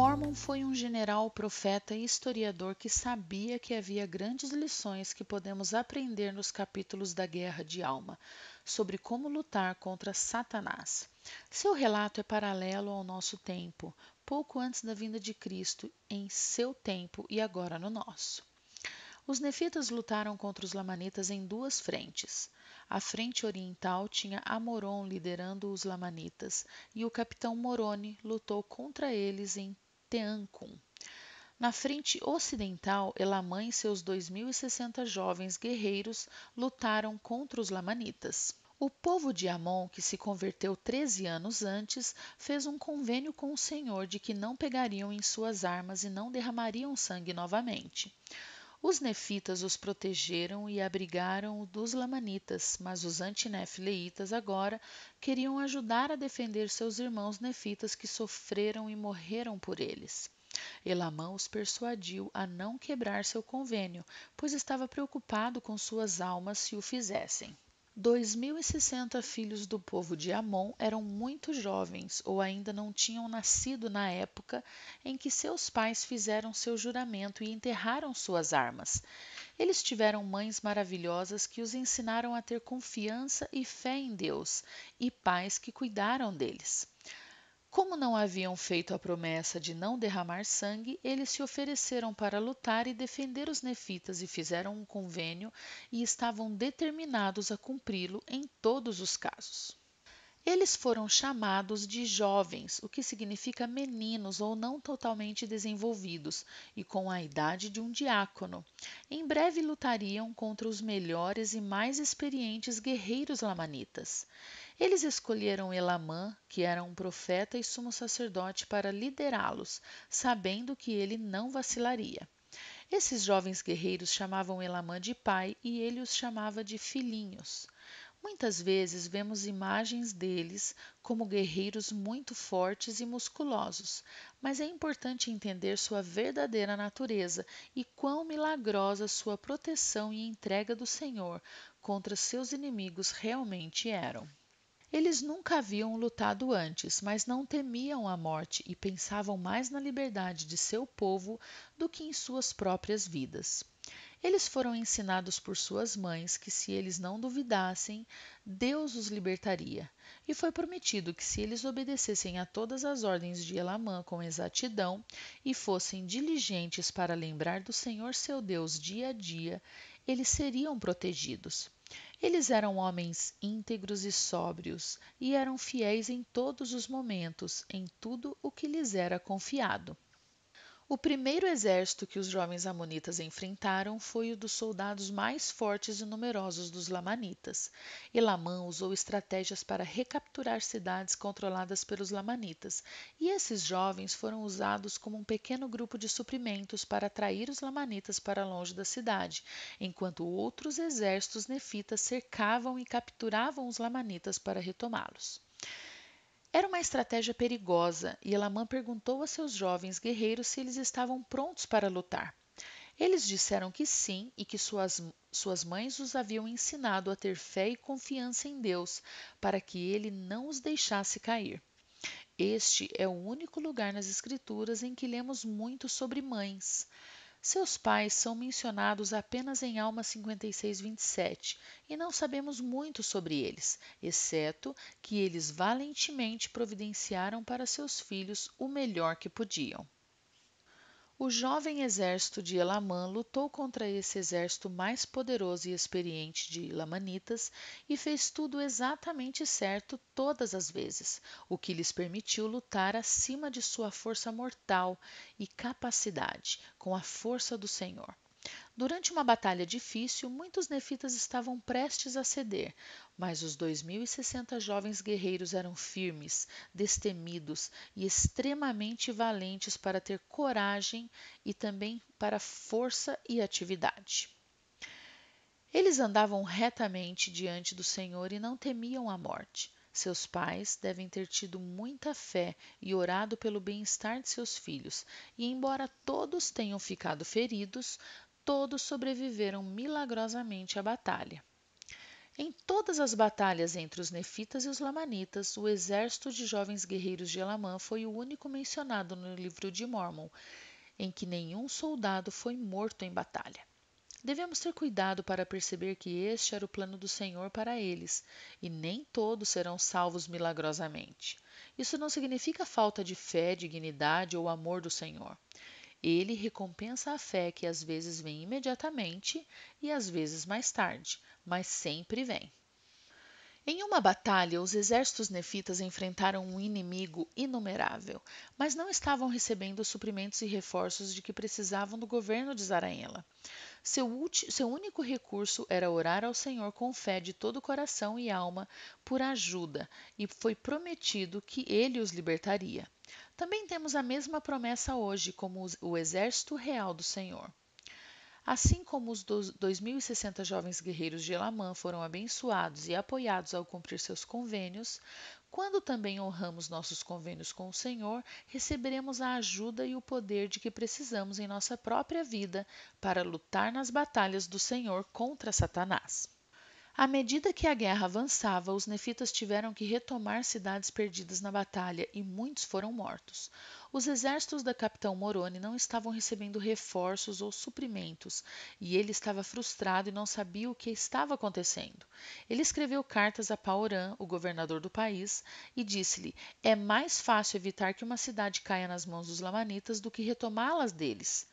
Mormon foi um general, profeta e historiador que sabia que havia grandes lições que podemos aprender nos capítulos da Guerra de Alma sobre como lutar contra Satanás. Seu relato é paralelo ao nosso tempo, pouco antes da vinda de Cristo, em seu tempo e agora no nosso. Os nefitas lutaram contra os lamanitas em duas frentes. A frente oriental tinha Amoron liderando os Lamanitas, e o capitão Moroni lutou contra eles em Teancum. Na frente ocidental, Elamã e seus 2.060 jovens guerreiros lutaram contra os Lamanitas. O povo de Amon, que se converteu 13 anos antes, fez um convênio com o Senhor de que não pegariam em suas armas e não derramariam sangue novamente. Os nefitas os protegeram e abrigaram dos lamanitas, mas os antinefileitas agora queriam ajudar a defender seus irmãos nefitas que sofreram e morreram por eles. Elamã os persuadiu a não quebrar seu convênio, pois estava preocupado com suas almas se o fizessem. 2.060 filhos do povo de Amon eram muito jovens ou ainda não tinham nascido na época em que seus pais fizeram seu juramento e enterraram suas armas. Eles tiveram mães maravilhosas que os ensinaram a ter confiança e fé em Deus e pais que cuidaram deles. Como não haviam feito a promessa de não derramar sangue, eles se ofereceram para lutar e defender os nefitas e fizeram um convênio e estavam determinados a cumpri-lo em todos os casos. Eles foram chamados de jovens, o que significa meninos ou não totalmente desenvolvidos, e com a idade de um diácono. Em breve lutariam contra os melhores e mais experientes guerreiros lamanitas. Eles escolheram Elamã, que era um profeta e sumo sacerdote, para liderá-los, sabendo que ele não vacilaria. Esses jovens guerreiros chamavam Elamã de pai e ele os chamava de filhinhos. Muitas vezes vemos imagens deles como guerreiros muito fortes e musculosos, mas é importante entender sua verdadeira natureza e quão milagrosa sua proteção e entrega do Senhor contra seus inimigos realmente eram. Eles nunca haviam lutado antes, mas não temiam a morte e pensavam mais na liberdade de seu povo do que em suas próprias vidas. Eles foram ensinados por suas mães que, se eles não duvidassem, Deus os libertaria, e foi prometido que, se eles obedecessem a todas as ordens de Elamã com exatidão e fossem diligentes para lembrar do Senhor seu Deus dia a dia, eles seriam protegidos. Eles eram homens íntegros e sóbrios, e eram fiéis em todos os momentos, em tudo o que lhes era confiado. O primeiro exército que os jovens amonitas enfrentaram foi o dos soldados mais fortes e numerosos dos lamanitas, e Lamã usou estratégias para recapturar cidades controladas pelos lamanitas, e esses jovens foram usados como um pequeno grupo de suprimentos para atrair os lamanitas para longe da cidade, enquanto outros exércitos nefitas cercavam e capturavam os lamanitas para retomá-los. Era uma estratégia perigosa e Elamã perguntou a seus jovens guerreiros se eles estavam prontos para lutar. Eles disseram que sim e que suas, suas mães os haviam ensinado a ter fé e confiança em Deus para que ele não os deixasse cair. Este é o único lugar nas Escrituras em que lemos muito sobre mães. Seus pais são mencionados apenas em Alma 56:27 e não sabemos muito sobre eles, exceto que eles valentemente providenciaram para seus filhos o melhor que podiam. O jovem exército de Elamã lutou contra esse exército mais poderoso e experiente de Ilamanitas e fez tudo exatamente certo todas as vezes, o que lhes permitiu lutar acima de sua força mortal e capacidade, com a força do Senhor. Durante uma batalha difícil, muitos nefitas estavam prestes a ceder, mas os 2.060 jovens guerreiros eram firmes, destemidos e extremamente valentes para ter coragem e também para força e atividade. Eles andavam retamente diante do Senhor e não temiam a morte. Seus pais devem ter tido muita fé e orado pelo bem-estar de seus filhos, e embora todos tenham ficado feridos, todos sobreviveram milagrosamente à batalha. Em todas as batalhas entre os nefitas e os lamanitas, o exército de jovens guerreiros de Elamã foi o único mencionado no livro de Mormon, em que nenhum soldado foi morto em batalha. Devemos ter cuidado para perceber que este era o plano do Senhor para eles, e nem todos serão salvos milagrosamente. Isso não significa falta de fé, dignidade ou amor do Senhor. Ele recompensa a fé que às vezes vem imediatamente e às vezes mais tarde, mas sempre vem. Em uma batalha, os exércitos nefitas enfrentaram um inimigo inumerável, mas não estavam recebendo os suprimentos e reforços de que precisavam do governo de Zaraela. Seu, seu único recurso era orar ao Senhor com fé de todo o coração e alma por ajuda, e foi prometido que ele os libertaria. Também temos a mesma promessa hoje como o exército real do Senhor. Assim como os 2.060 jovens guerreiros de Elamã foram abençoados e apoiados ao cumprir seus convênios, quando também honramos nossos convênios com o Senhor, receberemos a ajuda e o poder de que precisamos em nossa própria vida para lutar nas batalhas do Senhor contra Satanás. À medida que a guerra avançava, os nefitas tiveram que retomar cidades perdidas na batalha e muitos foram mortos. Os exércitos da capitão Moroni não estavam recebendo reforços ou suprimentos, e ele estava frustrado e não sabia o que estava acontecendo. Ele escreveu cartas a Paoran, o governador do país, e disse-lhe: "É mais fácil evitar que uma cidade caia nas mãos dos lamanitas do que retomá-las deles."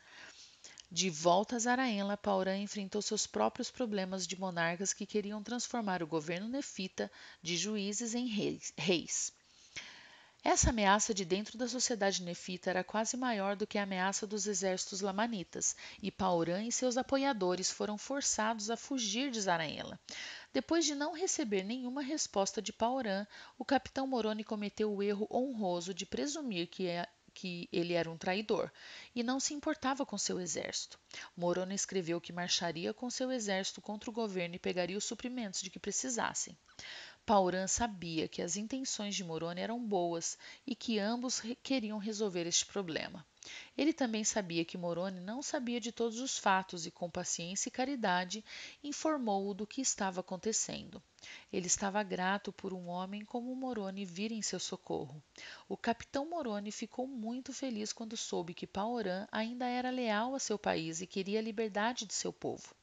De volta a Zaraenla, Paurã enfrentou seus próprios problemas de monarcas que queriam transformar o governo nefita de juízes em reis. Essa ameaça de dentro da sociedade nefita era quase maior do que a ameaça dos exércitos lamanitas, e Paurã e seus apoiadores foram forçados a fugir de Zaraenla. Depois de não receber nenhuma resposta de Paurã, o capitão Moroni cometeu o erro honroso de presumir que é que ele era um traidor e não se importava com seu exército. Morona escreveu que marcharia com seu exército contra o governo e pegaria os suprimentos de que precisassem. Pauran sabia que as intenções de Moroni eram boas e que ambos queriam resolver este problema. Ele também sabia que Moroni não sabia de todos os fatos e, com paciência e caridade, informou-o do que estava acontecendo. Ele estava grato por um homem como Moroni vir em seu socorro. O capitão Moroni ficou muito feliz quando soube que Paorã ainda era leal a seu país e queria a liberdade de seu povo.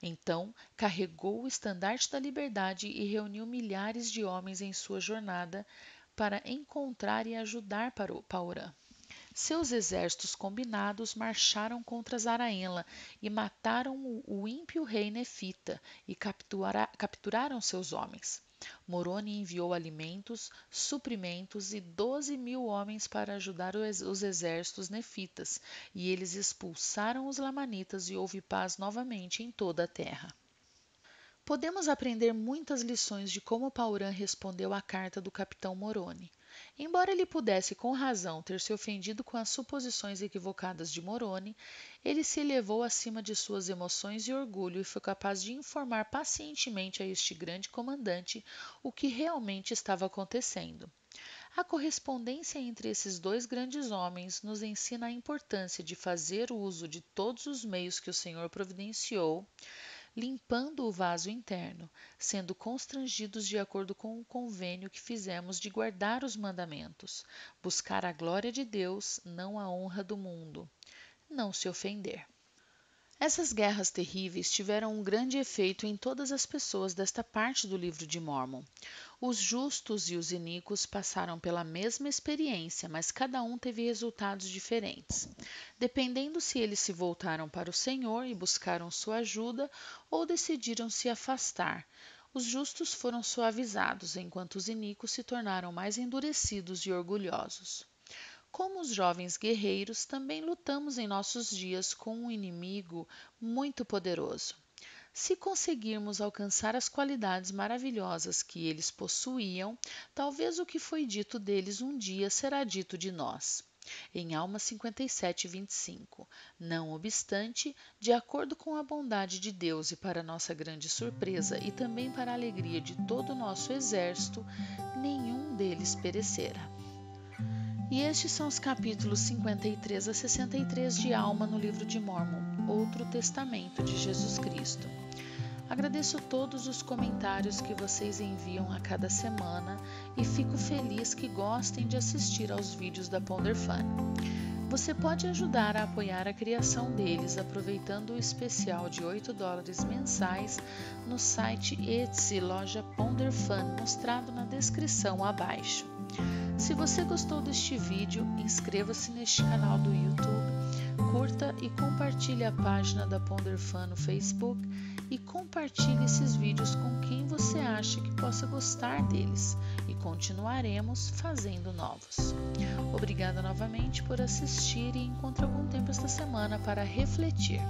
Então, carregou o estandarte da liberdade e reuniu milhares de homens em sua jornada para encontrar e ajudar Paorã seus exércitos combinados marcharam contra Zaraenla e mataram o ímpio rei Nefita e captura, capturaram seus homens. Moroni enviou alimentos, suprimentos e doze mil homens para ajudar os exércitos nefitas, e eles expulsaram os lamanitas e houve paz novamente em toda a terra. Podemos aprender muitas lições de como Paurã respondeu à carta do capitão Moroni. Embora ele pudesse com razão ter se ofendido com as suposições equivocadas de Moroni, ele se elevou acima de suas emoções e orgulho e foi capaz de informar pacientemente a este grande comandante o que realmente estava acontecendo. A correspondência entre esses dois grandes homens nos ensina a importância de fazer uso de todos os meios que o Senhor providenciou limpando o vaso interno, sendo constrangidos de acordo com o convênio que fizemos de guardar os mandamentos, buscar a glória de Deus, não a honra do mundo, não se ofender. Essas guerras terríveis tiveram um grande efeito em todas as pessoas desta parte do livro de Mormon. Os justos e os iníquos passaram pela mesma experiência, mas cada um teve resultados diferentes, dependendo se eles se voltaram para o Senhor e buscaram sua ajuda ou decidiram se afastar. Os justos foram suavizados, enquanto os iníquos se tornaram mais endurecidos e orgulhosos. Como os jovens guerreiros, também lutamos em nossos dias com um inimigo muito poderoso. Se conseguirmos alcançar as qualidades maravilhosas que eles possuíam, talvez o que foi dito deles um dia será dito de nós. Em Alma 57:25. Não obstante, de acordo com a bondade de Deus e para nossa grande surpresa e também para a alegria de todo o nosso exército, nenhum deles perecerá. E estes são os capítulos 53 a 63 de Alma no Livro de Mormon, Outro Testamento de Jesus Cristo. Agradeço todos os comentários que vocês enviam a cada semana e fico feliz que gostem de assistir aos vídeos da Ponder Fun. Você pode ajudar a apoiar a criação deles aproveitando o especial de 8 dólares mensais no site Etsy Loja Ponder Fun, mostrado na descrição abaixo. Se você gostou deste vídeo, inscreva-se neste canal do YouTube, curta e compartilhe a página da Ponderfan no Facebook e compartilhe esses vídeos com quem você acha que possa gostar deles e continuaremos fazendo novos. Obrigada novamente por assistir e encontre algum tempo esta semana para refletir.